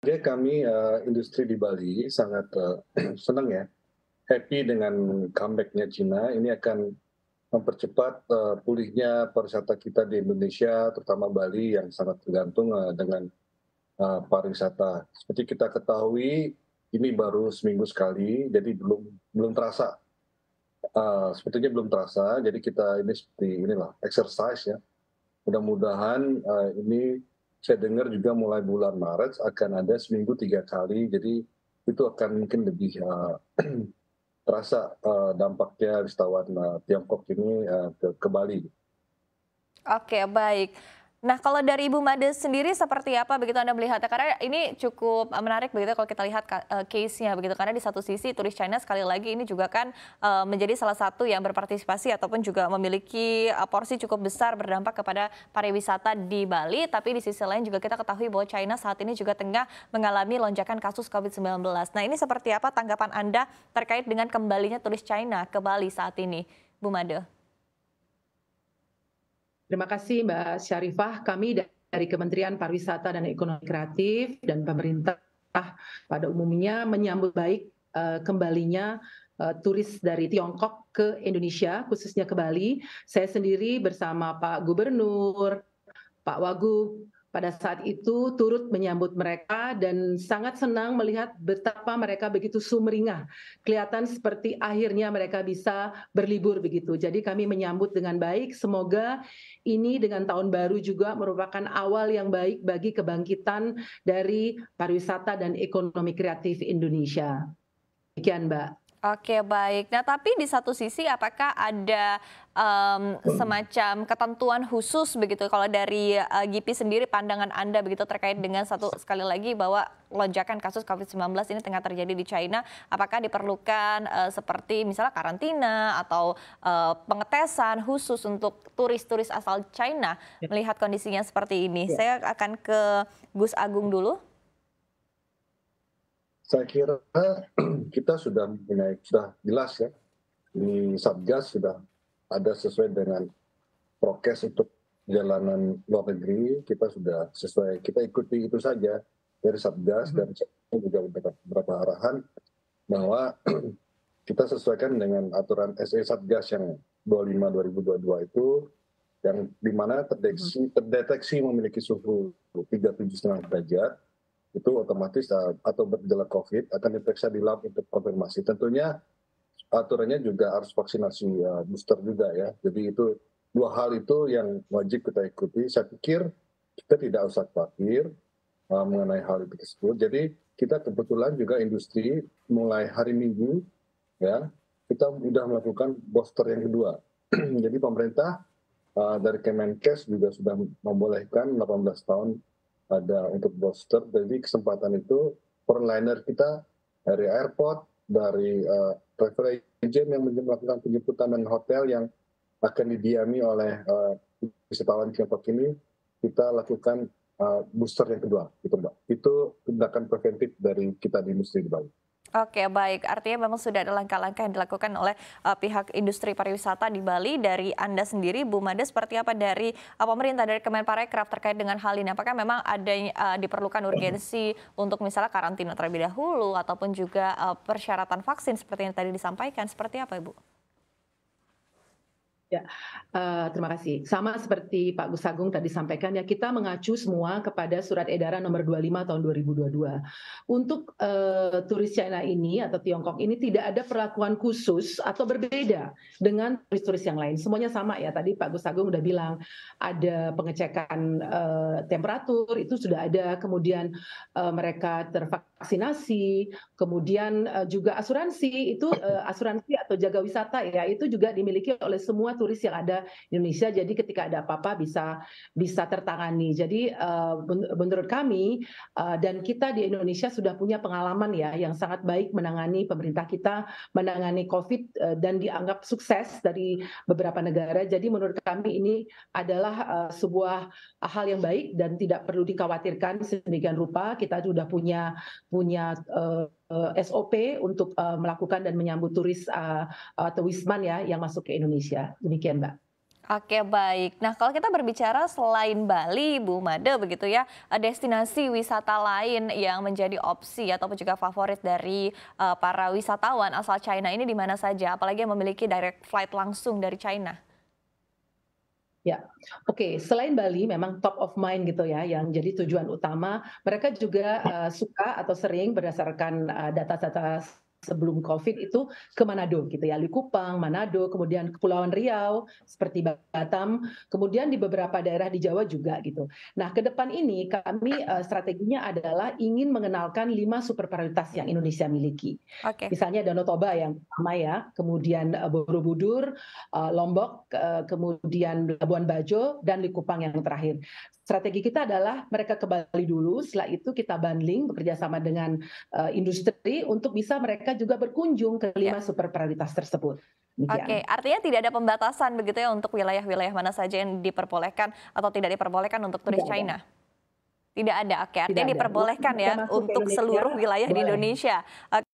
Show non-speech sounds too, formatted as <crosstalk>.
Jadi kami uh, industri di Bali sangat uh, <clears throat> senang ya, happy dengan comebacknya Cina. Ini akan mempercepat uh, pulihnya pariwisata kita di Indonesia, terutama Bali yang sangat tergantung uh, dengan uh, pariwisata. Seperti kita ketahui, ini baru seminggu sekali, jadi belum belum terasa. Uh, sepertinya belum terasa, jadi kita ini seperti inilah exercise ya. Mudah-mudahan uh, ini saya dengar juga mulai bulan Maret akan ada seminggu tiga kali, jadi itu akan mungkin lebih eh, <clears throat> terasa uh, dampaknya wisatawan uh, Tiongkok ini uh, ke, ke Bali. Oke, baik. Nah, kalau dari Ibu Made sendiri seperti apa begitu Anda melihatnya? Karena ini cukup eh, menarik begitu ya kalau kita lihat eh, case-nya begitu. Karena di satu sisi turis China sekali lagi ini juga kan eh, menjadi salah satu yang berpartisipasi ataupun juga memiliki porsi cukup besar berdampak kepada pariwisata di Bali. Tapi di sisi lain juga kita ketahui bahwa China saat ini juga tengah mengalami lonjakan kasus COVID-19. Nah, ini seperti apa tanggapan Anda terkait dengan kembalinya turis China ke Bali saat ini, Bu Made? Terima kasih Mbak Syarifah. Kami dari Kementerian Pariwisata dan Ekonomi Kreatif dan pemerintah pada umumnya menyambut baik eh, kembalinya eh, turis dari Tiongkok ke Indonesia, khususnya ke Bali. Saya sendiri bersama Pak Gubernur, Pak Wagub, pada saat itu turut menyambut mereka dan sangat senang melihat betapa mereka begitu sumringah. Kelihatan seperti akhirnya mereka bisa berlibur begitu. Jadi kami menyambut dengan baik. Semoga ini dengan tahun baru juga merupakan awal yang baik bagi kebangkitan dari pariwisata dan ekonomi kreatif Indonesia. Demikian, Mbak. Oke baik. Nah tapi di satu sisi apakah ada um, semacam ketentuan khusus begitu kalau dari uh, eh, GIPI sendiri pandangan anda begitu terkait dengan satu sekali lagi bahwa lonjakan kasus COVID-19 ini tengah terjadi di China. Apakah diperlukan uh, seperti misalnya karantina atau uh, pengetesan khusus untuk turis-turis asal China ya. melihat kondisinya seperti ini? Ya. Saya akan ke Gus Agung dulu saya kira <clears throat> kita sudah mempunyai sudah jelas ya di Satgas sudah ada sesuai dengan prokes untuk jalanan luar negeri kita sudah sesuai kita ikuti itu saja dari Satgas mm -hmm. dan juga beberapa, arahan bahwa <clears throat> kita sesuaikan dengan aturan SE Satgas yang 25 2022 itu yang dimana terdeteksi, mhm. terdeteksi memiliki suhu 37,5 derajat itu otomatis eh, atau bergejala COVID akan diperiksa di lab untuk konfirmasi. Tentunya aturannya juga harus vaksinasi eh, booster juga ya. Jadi itu dua hal itu yang wajib kita ikuti. Saya pikir kita tidak usah khawatir eh, mengenai hal itu tersebut. Jadi kita kebetulan juga industri mulai hari Minggu ya kita sudah melakukan booster yang kedua. <clears throat> Jadi pemerintah dari Kemenkes juga sudah membolehkan 18 tahun ada untuk booster. Jadi kesempatan itu frontliner kita dari airport, dari uh, travel agent yang melakukan penjemputan dan hotel yang akan didiami oleh uh, wisatawan Tiongkok ini, kita lakukan uh, booster yang kedua, Itu, mbak. Itu tindakan preventif dari kita di industri di Bali. Oke baik, artinya memang sudah ada langkah-langkah yang dilakukan oleh uh, pihak industri pariwisata di Bali dari Anda sendiri, Bu Mada, seperti apa dari uh, pemerintah, dari Kemenparekraf terkait dengan hal ini? Apakah memang ada uh, diperlukan urgensi untuk misalnya karantina terlebih dahulu ataupun juga uh, persyaratan vaksin seperti yang tadi disampaikan, seperti apa Ibu? Ya, uh, terima kasih. Sama seperti Pak Gus Agung tadi sampaikan ya, kita mengacu semua kepada surat edaran nomor 25 tahun 2022. Untuk uh, turis China ini atau Tiongkok ini tidak ada perlakuan khusus atau berbeda dengan turis-turis yang lain. Semuanya sama ya. Tadi Pak Gus Agung udah bilang ada pengecekan uh, temperatur itu sudah ada, kemudian uh, mereka tervaksinasi, kemudian uh, juga asuransi itu uh, asuransi atau jaga wisata ya itu juga dimiliki oleh semua turis yang ada di Indonesia jadi ketika ada apa-apa bisa bisa tertangani. Jadi uh, menurut kami uh, dan kita di Indonesia sudah punya pengalaman ya yang sangat baik menangani pemerintah kita menangani COVID uh, dan dianggap sukses dari beberapa negara. Jadi menurut kami ini adalah uh, sebuah hal yang baik dan tidak perlu dikhawatirkan sedemikian rupa kita sudah punya punya uh, uh, eh, SOP untuk uh, melakukan dan menyambut turis uh, atau wisman ya yang masuk ke Indonesia. Demikian, Mbak. Oke baik. Nah kalau kita berbicara selain Bali, Bu Made begitu ya, destinasi wisata lain yang menjadi opsi ataupun juga favorit dari uh, para wisatawan asal China ini di mana saja? Apalagi yang memiliki direct flight langsung dari China? Ya, oke. Okay. Selain Bali, memang top of mind gitu ya, yang jadi tujuan utama. Mereka juga uh, <laughs> suka atau sering berdasarkan eh, data-data uh, data -data sebelum COVID itu ke Manado gitu ya, Likupang, Manado, kemudian Kepulauan Riau seperti Batam, kemudian di beberapa daerah di Jawa juga gitu. Nah, ke depan ini kami uh, strateginya adalah ingin mengenalkan lima super prioritas yang Indonesia miliki. Okay. Misalnya Danau Toba yang pertama ya, kemudian eh, Borobudur, uh, Lombok, uh, kemudian Labuan Bajo dan Likupang yang terakhir strategi kita adalah mereka ke Bali dulu, setelah itu kita bundling bekerja sama dengan uh, industri untuk bisa mereka juga berkunjung ke lima yeah. super prioritas tersebut. Oke, okay, artinya tidak ada pembatasan begitu ya untuk wilayah-wilayah mana saja yang diperbolehkan atau tidak diperbolehkan untuk turis tidak China. Ada. Tidak ada. Oke, okay, artinya tidak diperbolehkan ada. ya untuk seluruh wilayah boleh. di Indonesia.